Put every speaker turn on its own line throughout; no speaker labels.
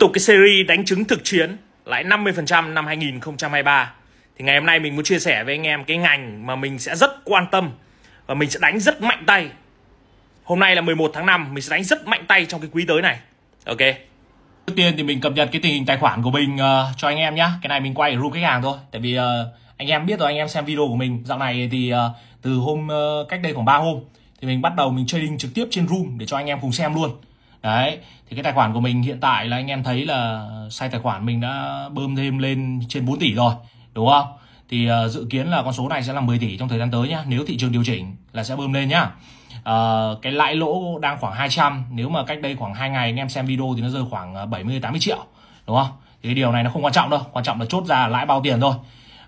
tục cái series đánh trứng thực chiến lãi 50% năm 2023 thì ngày hôm nay mình muốn chia sẻ với anh em cái ngành mà mình sẽ rất quan tâm và mình sẽ đánh rất mạnh tay hôm nay là 11 tháng 5 mình sẽ đánh rất mạnh tay trong cái quý tới này ok trước tiên thì mình cập nhật cái tình hình tài khoản của mình uh, cho anh em nhá cái này mình quay ở room khách hàng thôi tại vì uh, anh em biết rồi anh em xem video của mình dạo này thì uh, từ hôm uh, cách đây khoảng 3 hôm thì mình bắt đầu mình trading trực tiếp trên room để cho anh em cùng xem luôn đấy thì cái tài khoản của mình hiện tại là anh em thấy là sai tài khoản mình đã bơm thêm lên trên 4 tỷ rồi đúng không thì uh, dự kiến là con số này sẽ là 10 tỷ trong thời gian tới nhá nếu thị trường điều chỉnh là sẽ bơm lên nhá uh, cái lãi lỗ đang khoảng 200 nếu mà cách đây khoảng 2 ngày anh em xem video thì nó rơi khoảng 70 ờ, 80 triệu đúng không thì cái điều này nó không quan trọng đâu quan trọng là chốt ra lãi bao tiền thôi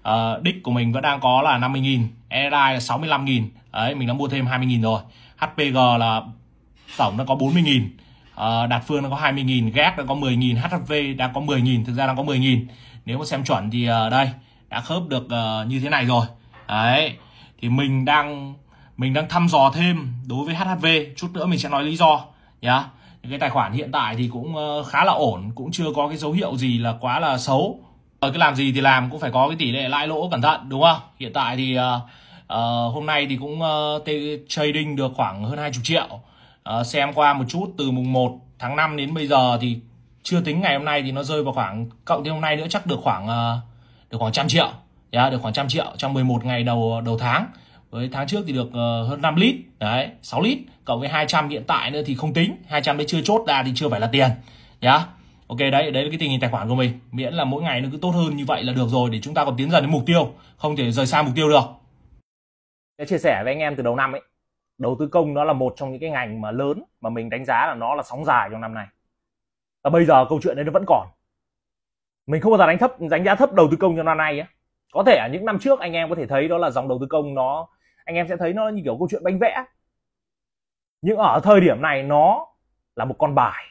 uh, đích của mình vẫn đang có là 50.000 EDI là 65.000 đấy mình đã mua thêm 20.000 rồi HPG là tổng nó có 40.000 uh, ờ, Đạt Phương đang có 20.000 GAC đang có 10.000 HHV đang có 10.000 thực ra đang có 10.000 nếu mà xem chuẩn thì ờ, đây đã khớp được ờ, như thế này rồi đấy thì mình đang mình đang thăm dò thêm đối với HHV chút nữa mình sẽ nói lý do nhá yeah. cái tài khoản hiện tại thì cũng khá là ổn cũng chưa có cái dấu hiệu gì là quá là xấu ở cái làm gì thì làm cũng phải có cái tỷ lệ lãi lỗ cẩn thận đúng không hiện tại thì uh, hôm nay thì cũng uh, trading được khoảng hơn 20 triệu Ờ, xem qua một chút từ mùng 1 tháng 5 đến bây giờ thì chưa tính ngày hôm nay thì nó rơi vào khoảng cộng thêm hôm nay nữa chắc được khoảng ờ, được khoảng trăm triệu yeah, dạ, được khoảng trăm triệu trong 11 ngày đầu đầu tháng với tháng trước thì được ờ, hơn 5 lít đấy 6 lít cộng với 200 hiện tại nữa thì không tính 200 đấy chưa chốt ra thì chưa phải là tiền nhá dạ. yeah. ok đấy đấy là cái tình hình tài khoản của mình miễn là mỗi ngày nó cứ tốt hơn như vậy là được rồi để chúng ta còn tiến dần đến mục tiêu không thể rời xa mục tiêu được chia sẻ với anh em từ đầu năm ấy đầu tư công nó là một trong những cái ngành mà lớn mà mình đánh giá là nó là sóng dài trong năm nay và bây giờ câu chuyện đấy nó vẫn còn mình không bao giờ đánh thấp đánh giá thấp đầu tư công trong năm nay á. có thể ở những năm trước anh em có thể thấy đó là dòng đầu tư công nó anh em sẽ thấy nó như kiểu câu chuyện bánh vẽ nhưng ở thời điểm này nó là một con bài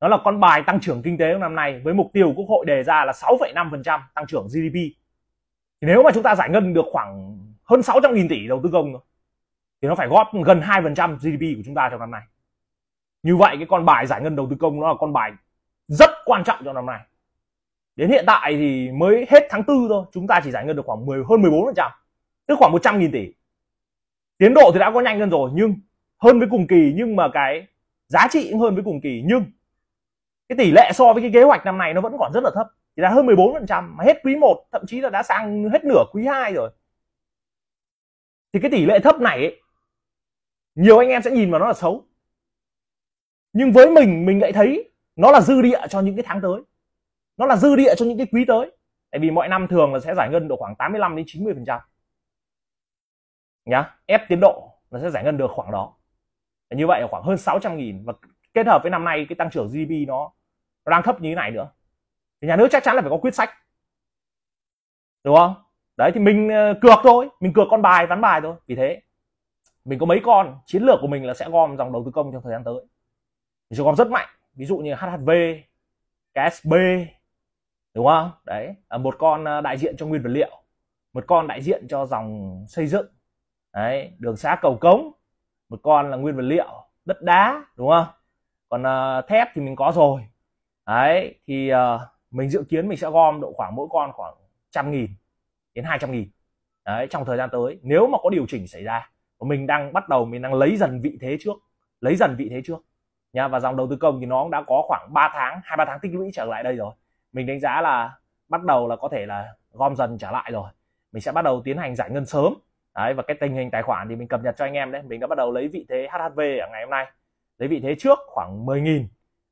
nó là con bài tăng trưởng kinh tế năm nay với mục tiêu quốc hội đề ra là 6,5% tăng trưởng GDP thì nếu mà chúng ta giải ngân được khoảng hơn 600.000 tỷ đầu tư công rồi thì nó phải góp gần 2% GDP của chúng ta trong năm nay như vậy cái con bài giải ngân đầu tư công nó là con bài rất quan trọng trong năm nay đến hiện tại thì mới hết tháng tư thôi chúng ta chỉ giải ngân được khoảng 10 hơn 14 phần trăm tức khoảng 100 nghìn tỷ tiến độ thì đã có nhanh hơn rồi nhưng hơn với cùng kỳ nhưng mà cái giá trị cũng hơn với cùng kỳ nhưng cái tỷ lệ so với cái kế hoạch năm nay nó vẫn còn rất là thấp chỉ là hơn 14 phần trăm mà hết quý 1 thậm chí là đã sang hết nửa quý 2 rồi thì cái tỷ lệ thấp này ấy, nhiều anh em sẽ nhìn vào nó là xấu nhưng với mình mình lại thấy nó là dư địa cho những cái tháng tới nó là dư địa cho những cái quý tới tại vì mọi năm thường là sẽ giải ngân được khoảng 85 đến 90 phần trăm nhá ép tiến độ là sẽ giải ngân được khoảng đó Để như vậy là khoảng hơn 600 nghìn và kết hợp với năm nay cái tăng trưởng GDP nó, nó đang thấp như thế này nữa thì nhà nước chắc chắn là phải có quyết sách đúng không đấy thì mình ờ, cược thôi mình cược con bài ván bài thôi vì thế mình có mấy con chiến lược của mình là sẽ gom dòng đầu tư công trong thời gian tới mình sẽ gom rất mạnh ví dụ như HHV KSB đúng không đấy à, một con à, đại diện cho nguyên vật liệu một con đại diện cho dòng xây dựng đấy đường xá cầu cống một con là nguyên vật liệu đất đá đúng không còn uh, thép thì mình có rồi đấy thì uh, mình dự kiến mình sẽ gom độ khoảng mỗi con khoảng trăm nghìn đến hai trăm nghìn đấy trong thời gian tới nếu mà có điều chỉnh xảy ra mình đang bắt đầu mình đang lấy dần vị thế trước lấy dần vị thế trước nha và dòng đầu tư công thì nó cũng đã có khoảng 3 tháng hai ba tháng tích lũy trở lại đây rồi mình đánh giá là bắt đầu là có thể là gom dần trở lại rồi mình sẽ bắt đầu tiến hành giải ngân sớm đấy và cái tình hình tài khoản thì mình cập nhật cho anh em đấy mình đã bắt đầu lấy vị thế HHV ở ngày hôm nay lấy vị thế trước khoảng 10.000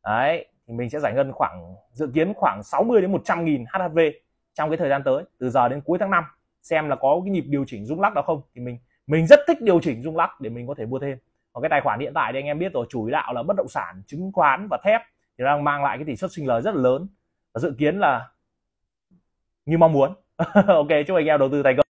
đấy thì mình sẽ giải ngân khoảng dự kiến khoảng 60 đến 100.000 HHV trong cái thời gian tới từ giờ đến cuối tháng 5 xem là có cái nhịp điều chỉnh rung lắc đó không thì mình mình rất thích điều chỉnh rung lắc để mình có thể mua thêm còn cái tài khoản hiện tại thì anh em biết rồi chủ đạo là bất động sản chứng khoán và thép thì đang mang lại cái tỷ suất sinh lời rất là lớn và dự kiến là như mong muốn ok chúc anh em đầu tư thành công